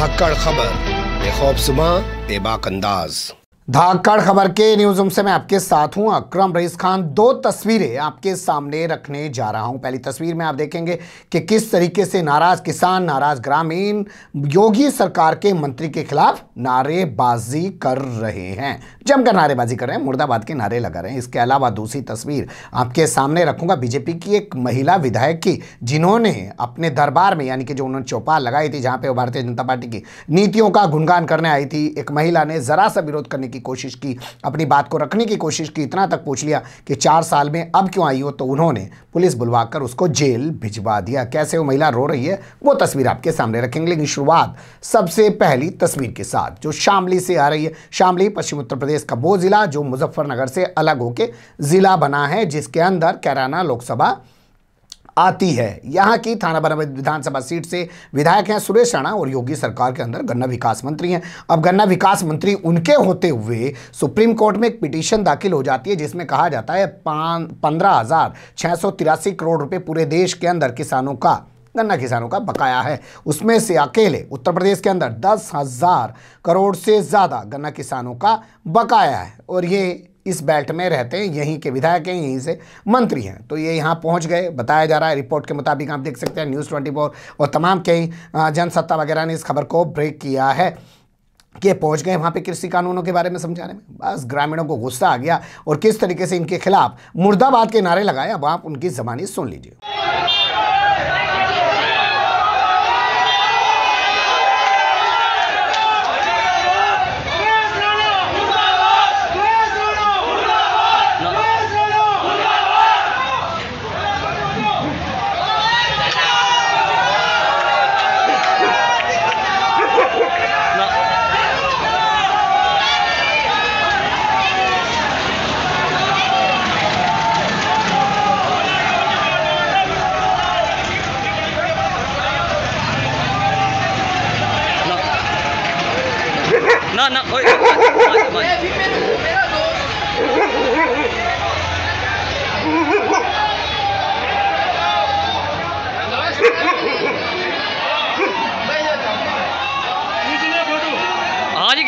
धाकड़ खबर बेखौबसुमा बेबाक अंदाज़ धाकड़ खबर के न्यूज रूम से मैं आपके साथ हूं अकरम रईस खान दो तस्वीरें आपके सामने रखने जा रहा हूं पहली तस्वीर में आप देखेंगे कि किस तरीके से नाराज किसान नाराज ग्रामीण योगी सरकार के मंत्री के खिलाफ नारेबाजी कर रहे हैं जमकर नारेबाजी कर रहे हैं मुर्दाबाद के नारे लगा रहे हैं इसके अलावा दूसरी तस्वीर आपके सामने रखूंगा बीजेपी की एक महिला विधायक की जिन्होंने अपने दरबार में यानी कि जो उन्होंने चौपाल लगाई थी जहां पे भारतीय जनता पार्टी की नीतियों का गुणगान करने आई थी एक महिला ने ज़रा सा विरोध करने की कोशिश की अपनी बात को रखने की कोशिश की इतना तक पूछ लिया कि चार साल में अब क्यों आई हो तो उन्होंने पुलिस बुलवा उसको जेल भिजवा दिया कैसे वो महिला रो रही है वो तस्वीर आपके सामने रखेंगे लेकिन शुरुआत सबसे पहली तस्वीर के साथ बाद जो शामली से आ रही है शामली पश्चिम उत्तर प्रदेश का वो ज़िला जो मुजफ्फरनगर से अलग होके ज़िला बना है जिसके अंदर कैराना लोकसभा आती है यहाँ की थाना बना विधानसभा सीट से विधायक हैं सुरेश राणा और योगी सरकार के अंदर गन्ना विकास मंत्री हैं अब गन्ना विकास मंत्री उनके होते हुए सुप्रीम कोर्ट में एक पिटीशन दाखिल हो जाती है जिसमें कहा जाता है पंद्रह हज़ार छः सौ तिरासी करोड़ रुपये पूरे देश के अंदर किसानों का गन्ना किसानों का बकाया है उसमें से अकेले उत्तर प्रदेश के अंदर दस हज़ार करोड़ से ज़्यादा गन्ना किसानों का बकाया है और ये इस बेल्ट में रहते हैं यहीं के विधायक हैं यहीं से मंत्री हैं तो ये यहाँ पहुँच गए बताया जा रहा है रिपोर्ट के मुताबिक आप देख सकते हैं न्यूज़ ट्वेंटी फोर और तमाम कई जनसत्ता वगैरह ने इस खबर को ब्रेक किया है के पहुंच गए वहाँ पे कृषि कानूनों के बारे में समझाने में बस ग्रामीणों को गुस्सा आ गया और किस तरीके से इनके खिलाफ मुर्दाबाद के नारे लगाए अब आप उनकी जबानी सुन लीजिए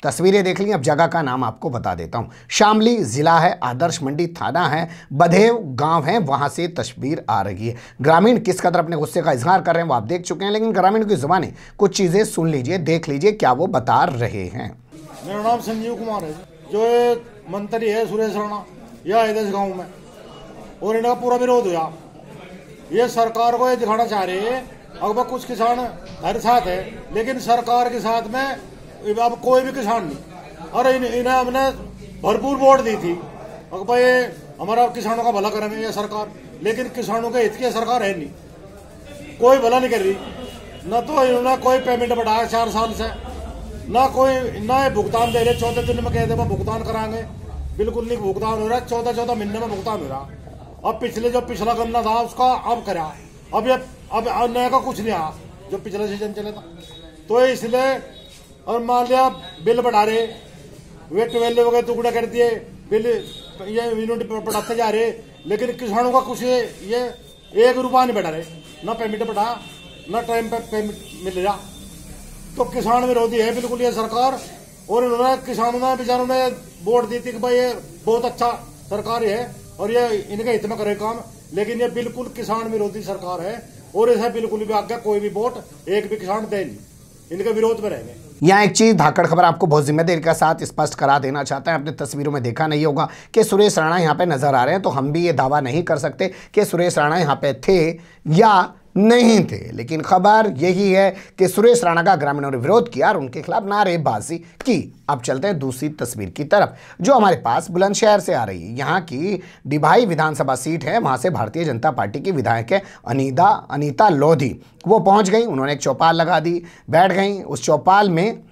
तस्वीरें देख ली अब जगह का नाम आपको बता देता हूँ शामली ज़िला है आदर्श मंडी थाना है बधेव गांव है वहां से तस्वीर आ रही है ग्रामीण किस कदर अपने गुस्से का इजहार कर रहे हैं वो आप देख चुके हैं लेकिन ग्रामीण की जुबान कुछ चीज़ें सुन लीजिए देख लीजिए क्या वो बता रहे हैं मेरा नाम संजीव कुमार है जो मंत्री है सुरेश राणा यह आदर्श गाँव में और इनका पूरा विरोध हुआ ये सरकार को ये दिखाना चाह रही है अगर कुछ किसान हर साथ है लेकिन सरकार के साथ में अब कोई भी किसान नहीं और इन, इन्हें हमने भरपूर वोट दी थी और भाई हमारा किसानों का भला करेंगे ये सरकार लेकिन किसानों के हित की सरकार है नहीं कोई भला नहीं कर रही न तो इन्होंने कोई पेमेंट बढ़ाया चार साल से ना कोई ना ये भुगतान दे रहे चौदह दिन में कह दे भुगतान कराएंगे बिल्कुल नहीं भुगतान हो रहा है चौदह चौदह महीने में भुगतान हो रहा अब पिछले जो पिछला गन्ना था उसका अब करा अब ये अब नया का कुछ नहीं आया जो पिछला सीजन चले था तो इसलिए और मान लिया बिल बढ़ा रहे वे ट्वेल्व वगैरह टुकड़े कर दिए बिल ये यूनिट बढ़ाते जा रहे लेकिन किसानों का कुछ ये, ये एक रुपया नहीं बढ़ा रहे ना पेमेंट बढ़ा ना टाइम पर पेमेंट मिल रहा तो किसान विरोधी है बिल्कुल ये सरकार और इन्होंने किसानों ने बेचारों ने वोट दी थी कि भाई ये बहुत अच्छा सरकार है और ये इनके हित में करे काम लेकिन ये बिल्कुल किसान विरोधी सरकार है और इसे बिल्कुल भी आगे कोई भी वोट एक भी किसान दे नहीं इनका विरोध में रहेंगे यहाँ एक चीज धाकड़ खबर आपको बहुत जिम्मेदारी के साथ स्पष्ट करा देना चाहता है आपने तस्वीरों में देखा नहीं होगा कि सुरेश राणा यहाँ पे नजर आ रहे हैं तो हम भी ये दावा नहीं कर सकते कि सुरेश राणा यहाँ पे थे या नहीं थे लेकिन खबर यही है कि सुरेश राणा का ग्रामीणों ने विरोध किया और उनके खिलाफ नारेबाजी की अब चलते हैं दूसरी तस्वीर की तरफ जो हमारे पास बुलंदशहर से आ रही है यहाँ की डिभाई विधानसभा सीट है वहाँ से भारतीय जनता पार्टी की विधायक है अनिता अनिता लोधी वो पहुँच गई उन्होंने एक चौपाल लगा दी बैठ गई उस चौपाल में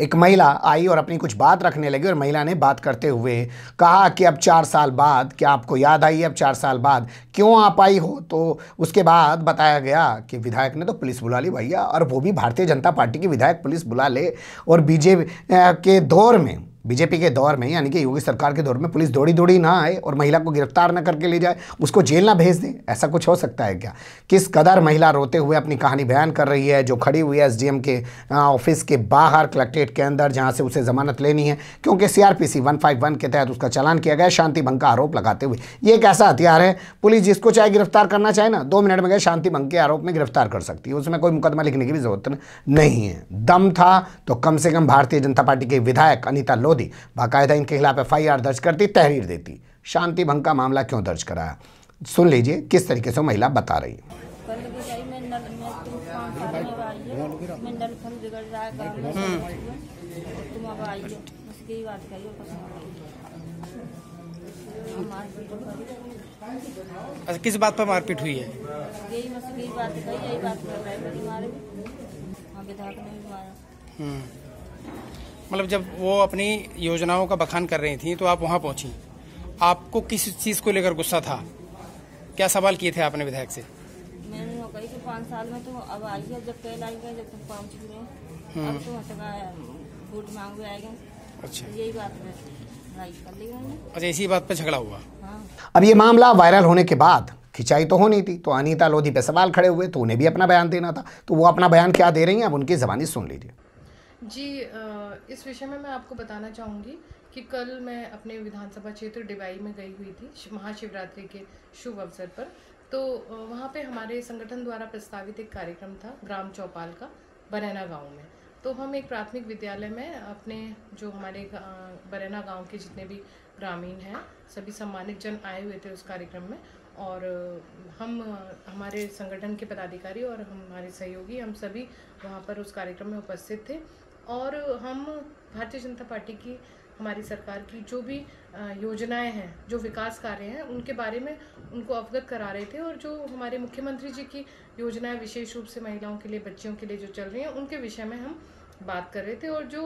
एक महिला आई और अपनी कुछ बात रखने लगी और महिला ने बात करते हुए कहा कि अब चार साल बाद क्या आपको याद आई अब चार साल बाद क्यों आप आई हो तो उसके बाद बताया गया कि विधायक ने तो पुलिस बुला ली भैया और वो भी भारतीय जनता पार्टी की विधायक पुलिस बुला ले और बीजेपी के दौर में बीजेपी के दौर में यानी कि योगी सरकार के दौर में पुलिस दौड़ी दौड़ी ना आए और महिला को गिरफ्तार ना करके ले जाए उसको जेल ना भेज दे ऐसा कुछ हो सकता है क्या किस कदर महिला रोते हुए अपनी कहानी बयान कर रही है जो खड़ी हुई है एसडीएम के ऑफिस के बाहर कलेक्ट्रेट के अंदर जहाँ से उसे जमानत लेनी है क्योंकि सीआरपीसी वन के तहत उसका चालान किया गया शांति भंग का आरोप लगाते हुए ये एक ऐसा हथियार है पुलिस जिसको चाहे गिरफ्तार करना चाहे ना दो मिनट में गए शांति भंग के आरोप में गिरफ्तार कर सकती है उसमें कोई मुकदमा लिखने की भी जरूरत नहीं है दम था तो कम से कम भारतीय जनता पार्टी के विधायक अनिता लो विरोधी बाकायदा इनके खिलाफ एफ दर्ज करती तहरीर देती शांति भंग का मामला क्यों दर्ज कराया सुन लीजिए किस तरीके से महिला बता रही है हम्म। अच्छा किस बात पर मारपीट हुई है यही बात बात कर विधायक ने भी मारा हम्म। मतलब जब वो अपनी योजनाओं का बखान कर रही थी तो आप वहां पहुंची आपको किस चीज को लेकर गुस्सा था क्या सवाल किए थे आपने विधायक से तो तो हम्म। तो अच्छा बात अच्छा, इसी बात पर झगड़ा हुआ हाँ। अब ये मामला वायरल होने के बाद खिंचाई तो होनी थी तो अनिता लोधी पे सवाल खड़े हुए तो उन्हें भी अपना बयान देना था तो वो अपना बयान क्या दे रही हैं अब उनकी जबानी सुन लीजिए जी इस विषय में मैं आपको बताना चाहूँगी कि कल मैं अपने विधानसभा क्षेत्र डिवाई में गई हुई थी महाशिवरात्रि के शुभ अवसर पर तो वहाँ पे हमारे संगठन द्वारा प्रस्तावित एक कार्यक्रम था ग्राम चौपाल का बरेना गांव में तो हम एक प्राथमिक विद्यालय में अपने जो हमारे बरेना गांव के जितने भी ग्रामीण हैं सभी सम्मानित जन आए हुए थे उस कार्यक्रम में और हम हमारे संगठन के पदाधिकारी और हमारे सहयोगी हम सभी वहाँ पर उस कार्यक्रम में उपस्थित थे और हम भारतीय जनता पार्टी की हमारी सरकार की जो भी योजनाएं हैं जो विकास कार्य हैं उनके बारे में उनको अवगत करा रहे थे और जो हमारे मुख्यमंत्री जी की योजनाएं विशेष रूप से महिलाओं के लिए बच्चियों के लिए जो चल रही हैं उनके विषय में हम बात कर रहे थे और जो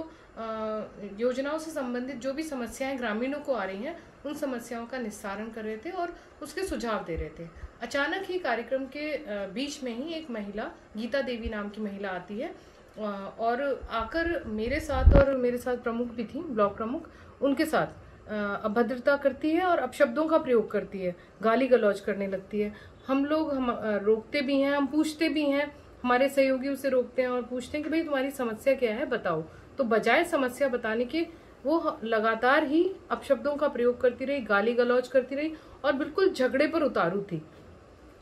योजनाओं से संबंधित जो भी समस्याएं ग्रामीणों को आ रही हैं उन समस्याओं का निस्तारण कर रहे थे और उसके सुझाव दे रहे थे अचानक ही कार्यक्रम के बीच में ही एक महिला गीता देवी नाम की महिला आती है और आकर मेरे साथ और मेरे साथ प्रमुख भी थी ब्लॉक प्रमुख उनके साथ अभद्रता करती है और अपशब्दों का प्रयोग करती है गाली गलौज करने लगती है हम लोग हम रोकते भी हैं हम पूछते भी हैं हमारे सहयोगी उसे रोकते हैं और पूछते हैं कि भाई तुम्हारी समस्या क्या है बताओ तो बजाय समस्या बताने के वो लगातार ही अपशब्दों का प्रयोग करती रही गाली गलौज करती रही और बिल्कुल झगड़े पर उतारू थी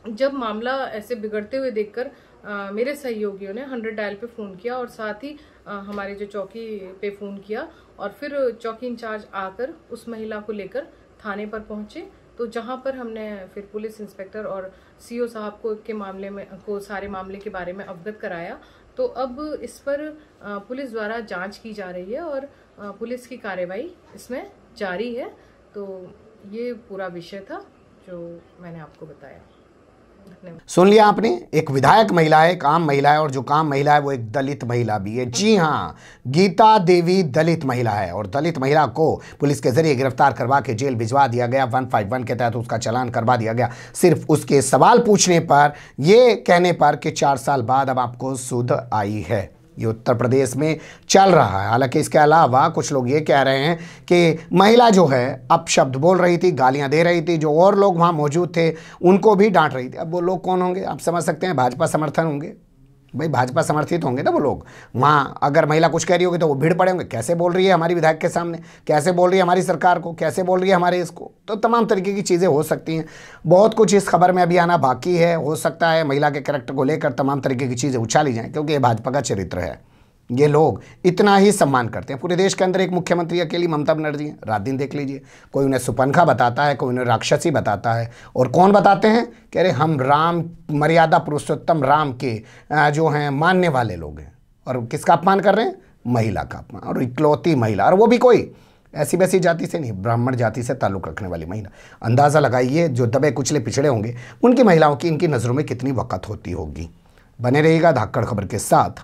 जब मामला ऐसे बिगड़ते हुए देखकर आ, मेरे सहयोगियों ने हंड्रेड डायल पे फ़ोन किया और साथ ही आ, हमारे जो चौकी पे फ़ोन किया और फिर चौकी इंचार्ज आकर उस महिला को लेकर थाने पर पहुंचे तो जहाँ पर हमने फिर पुलिस इंस्पेक्टर और सीओ साहब को के मामले में को सारे मामले के बारे में अवगत कराया तो अब इस पर पुलिस द्वारा जाँच की जा रही है और पुलिस की कार्रवाई इसमें जारी है तो ये पूरा विषय था जो मैंने आपको बताया सुन लिया आपने एक विधायक महिला है एक आम महिला है और जो काम महिला है वो एक दलित महिला भी है जी हाँ गीता देवी दलित महिला है और दलित महिला को पुलिस के जरिए गिरफ्तार करवा के जेल भिजवा दिया गया 151 के तहत उसका चलान करवा दिया गया सिर्फ उसके सवाल पूछने पर ये कहने पर कि चार साल बाद अब आपको सुध आई है ये उत्तर प्रदेश में चल रहा है हालांकि इसके अलावा कुछ लोग ये कह रहे हैं कि महिला जो है अब शब्द बोल रही थी गालियां दे रही थी जो और लोग वहाँ मौजूद थे उनको भी डांट रही थी अब वो लोग कौन होंगे आप समझ सकते हैं भाजपा समर्थन होंगे भाई भाजपा समर्थित होंगे ना वो लोग वहाँ अगर महिला कुछ कह रही होगी तो वो भीड़ पड़े होंगे कैसे बोल रही है हमारी विधायक के सामने कैसे बोल रही है हमारी सरकार को कैसे बोल रही है हमारे इसको तो तमाम तरीके की चीज़ें हो सकती हैं बहुत कुछ इस खबर में अभी आना बाकी है हो सकता है महिला के करेक्टर को लेकर तमाम तरीके की चीज़ें उछाली जाएँ क्योंकि ये भाजपा का चरित्र है ये लोग इतना ही सम्मान करते हैं पूरे देश के अंदर एक मुख्यमंत्री अकेली ममता बनर्जी हैं रात दिन देख लीजिए कोई उन्हें सुपनखा बताता है कोई उन्हें राक्षसी बताता है और कौन बताते हैं कह रहे हम राम मर्यादा पुरुषोत्तम राम के जो हैं मानने वाले लोग हैं और किसका अपमान कर रहे हैं महिला का अपमान और इकलौती महिला और वो भी कोई ऐसी वैसी जाति से नहीं ब्राह्मण जाति से ताल्लुक रखने वाली महिला अंदाज़ा लगाइए जो दबे कुचले पिछड़े होंगे उनकी महिलाओं की इनकी नज़रों में कितनी वक़्त होती होगी बने रहेगा धाकड़ खबर के साथ